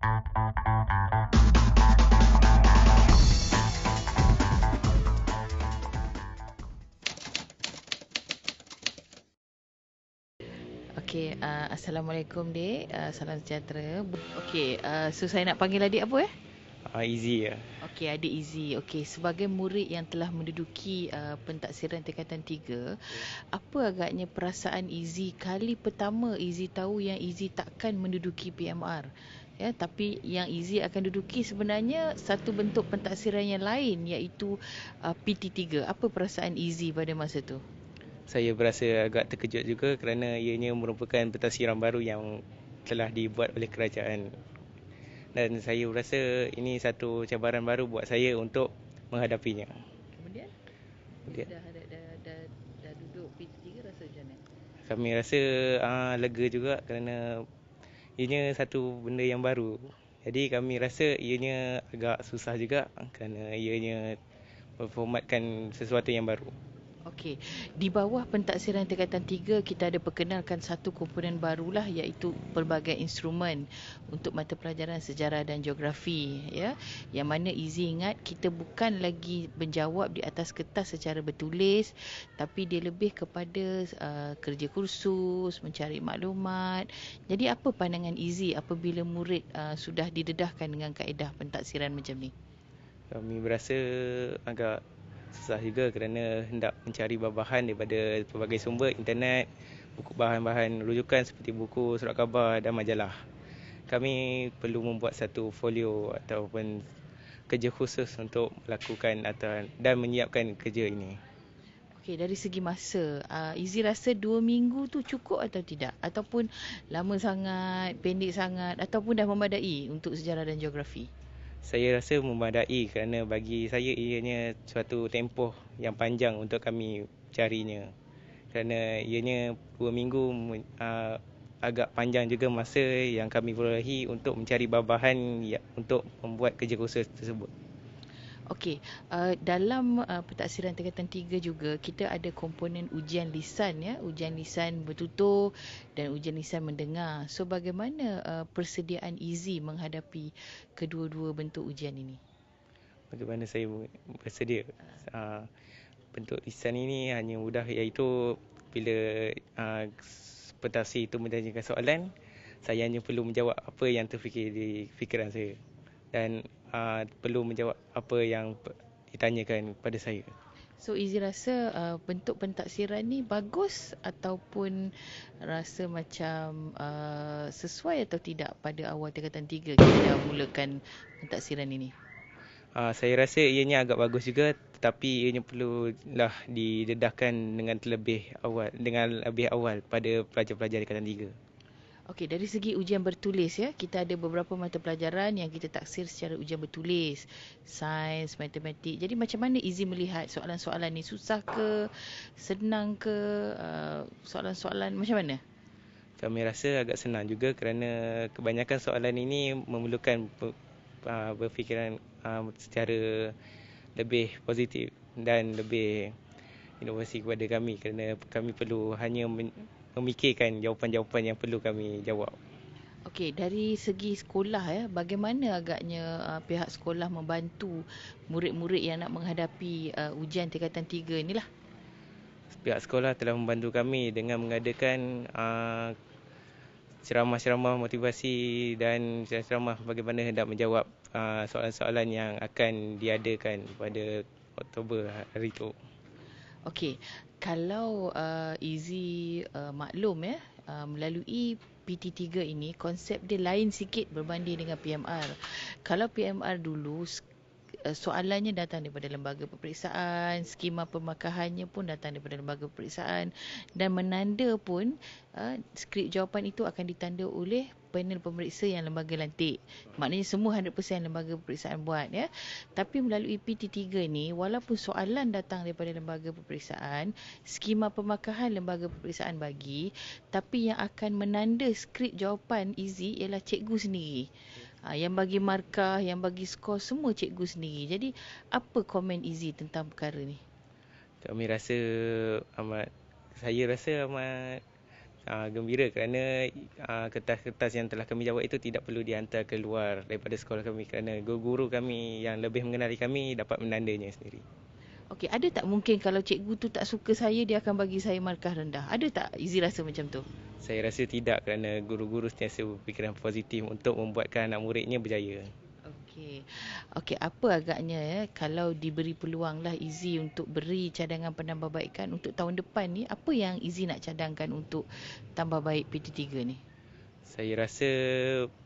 Okay, uh, assalamualaikum dek. Uh, salam sejahtera. Okay, uh, so saya nak panggil adik apa eh? Uh, ah, easy ya. Okey, ada Easy. Okey, sebagai murid yang telah menduduki uh, pentaksiran tingkatan 3, okay. apa agaknya perasaan Easy kali pertama Easy tahu yang Easy takkan menduduki PMR? ya tapi yang easy akan duduki sebenarnya satu bentuk pentaksiran yang lain iaitu uh, PT3 apa perasaan easy pada masa tu saya berasa agak terkejut juga kerana ianya merupakan pentaksiran baru yang telah dibuat oleh kerajaan dan saya berasa ini satu cabaran baru buat saya untuk menghadapinya kemudian kemudian dah, dah, dah, dah, dah duduk PT3 rasa macam mana kami rasa uh, lega juga kerana ianya satu benda yang baru. Jadi kami rasa ianya agak susah juga kerana ianya memformatkan sesuatu yang baru. Okey, di bawah pentaksiran tingkatan tiga kita ada perkenalkan satu komponen barulah iaitu pelbagai instrumen untuk mata pelajaran sejarah dan geografi ya. Yang mana easy ingat kita bukan lagi menjawab di atas kertas secara bertulis tapi dia lebih kepada uh, kerja kursus, mencari maklumat. Jadi apa pandangan easy apabila murid uh, sudah didedahkan dengan kaedah pentaksiran macam ni? Kami berasa agak susah juga kerana hendak mencari bahan-bahan daripada pelbagai sumber internet, buku bahan-bahan rujukan seperti buku, surat khabar dan majalah. Kami perlu membuat satu folio ataupun kerja khusus untuk melakukan atau dan menyiapkan kerja ini. Okey, dari segi masa, uh, Izzy rasa dua minggu tu cukup atau tidak? Ataupun lama sangat, pendek sangat, ataupun dah memadai untuk sejarah dan geografi? saya rasa memadai kerana bagi saya ianya suatu tempoh yang panjang untuk kami carinya. Kerana ianya dua minggu uh, agak panjang juga masa yang kami perolehi untuk mencari bahan ya, untuk membuat kerja kursus tersebut. Okey, uh, dalam uh, pentaksiran tingkatan 3 juga kita ada komponen ujian lisan ya, ujian lisan bertutur dan ujian lisan mendengar. So bagaimana uh, persediaan Easy menghadapi kedua-dua bentuk ujian ini? Bagaimana saya bersedia? Uh. bentuk lisan ini hanya mudah iaitu bila uh, ah, pentasi itu menanyakan soalan, saya hanya perlu menjawab apa yang terfikir di fikiran saya. Dan uh, perlu menjawab apa yang ditanyakan pada saya. So Izzy rasa uh, bentuk pentaksiran ni bagus ataupun rasa macam uh, sesuai atau tidak pada awal tingkatan tiga kita mulakan pentaksiran ini? Uh, saya rasa ianya agak bagus juga tetapi ianya perlulah didedahkan dengan terlebih awal dengan lebih awal pada pelajar-pelajar tingkatan tiga. Okey, dari segi ujian bertulis ya, kita ada beberapa mata pelajaran yang kita taksir secara ujian bertulis. Sains, matematik. Jadi macam mana izin melihat soalan-soalan ni susah ke, senang ke, uh, soalan-soalan macam mana? Kami rasa agak senang juga kerana kebanyakan soalan ini memerlukan uh, berfikiran uh, secara lebih positif dan lebih inovasi kepada kami kerana kami perlu hanya memikirkan jawapan-jawapan yang perlu kami jawab. Okey, dari segi sekolah ya, bagaimana agaknya uh, pihak sekolah membantu murid-murid yang nak menghadapi uh, ujian tingkatan 3 inilah? Pihak sekolah telah membantu kami dengan mengadakan uh, ceramah-ceramah motivasi dan ceramah bagaimana hendak menjawab uh, soalan-soalan yang akan diadakan pada Oktober hari itu. Okey, kalau uh, maklum ya uh, melalui PT3 ini konsep dia lain sikit berbanding dengan PMR. Kalau PMR dulu uh, soalannya datang daripada lembaga peperiksaan, skema pemakahannya pun datang daripada lembaga peperiksaan dan menanda pun uh, skrip jawapan itu akan ditanda oleh panel pemeriksa yang lembaga lantik. Maknanya semua 100% lembaga pemeriksaan buat ya. Tapi melalui PT3 ni walaupun soalan datang daripada lembaga pemeriksaan, skema pemakahan lembaga pemeriksaan bagi, tapi yang akan menanda skrip jawapan easy ialah cikgu sendiri. Ha, yang bagi markah, yang bagi skor semua cikgu sendiri. Jadi apa komen easy tentang perkara ni? Kami rasa amat saya rasa amat uh, gembira kerana uh, kertas-kertas yang telah kami jawab itu tidak perlu dihantar keluar daripada sekolah kami kerana guru-guru kami yang lebih mengenali kami dapat menandanya sendiri. Okey, ada tak mungkin kalau cikgu tu tak suka saya dia akan bagi saya markah rendah? Ada tak Izzy rasa macam tu? Saya rasa tidak kerana guru-guru sentiasa berfikiran positif untuk membuatkan anak muridnya berjaya. Okey. Okey, apa agaknya ya eh, kalau diberi peluanglah Izi untuk beri cadangan penambahbaikan untuk tahun depan ni, apa yang Izi nak cadangkan untuk tambah baik PT3 ni? Saya rasa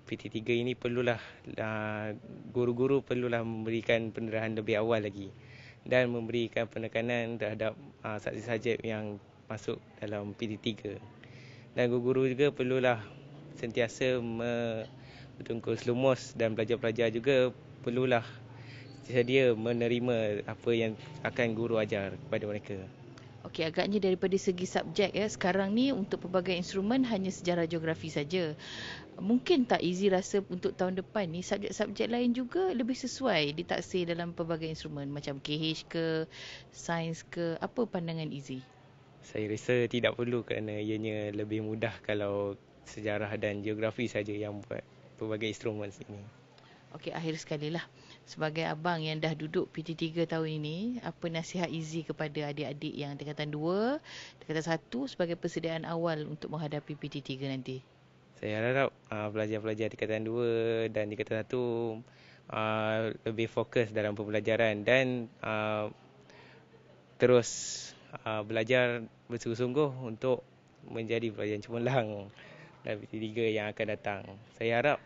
PT3 ini perlulah uh, guru-guru perlulah memberikan penerahan lebih awal lagi dan memberikan penekanan terhadap ah, saksi saksi yang masuk dalam PT3. Dan guru-guru juga perlulah sentiasa me- Tengkul Selumos dan pelajar-pelajar juga perlulah sedia menerima apa yang akan guru ajar kepada mereka. Okey, agaknya daripada segi subjek ya, sekarang ni untuk pelbagai instrumen hanya sejarah geografi saja. Mungkin tak easy rasa untuk tahun depan ni subjek-subjek lain juga lebih sesuai ditaksir dalam pelbagai instrumen macam KH ke, sains ke, apa pandangan easy? Saya rasa tidak perlu kerana ianya lebih mudah kalau sejarah dan geografi saja yang buat pelbagai instrumen sini. Okey, akhir sekali lah. Sebagai abang yang dah duduk PT3 tahun ini, apa nasihat Izzy kepada adik-adik yang dekatan 2, dekatan 1 sebagai persediaan awal untuk menghadapi PT3 nanti? Saya harap uh, pelajar-pelajar dekatan 2 dan dekatan 1 uh, ah, lebih fokus dalam pembelajaran dan uh, terus uh, belajar bersungguh-sungguh untuk menjadi pelajar cemerlang dalam PT3 yang akan datang. Saya harap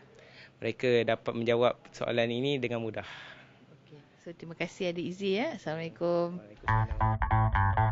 mereka dapat menjawab soalan ini dengan mudah. Okay. So terima kasih adik Izzy ya. Assalamualaikum. Waalaikumsalam.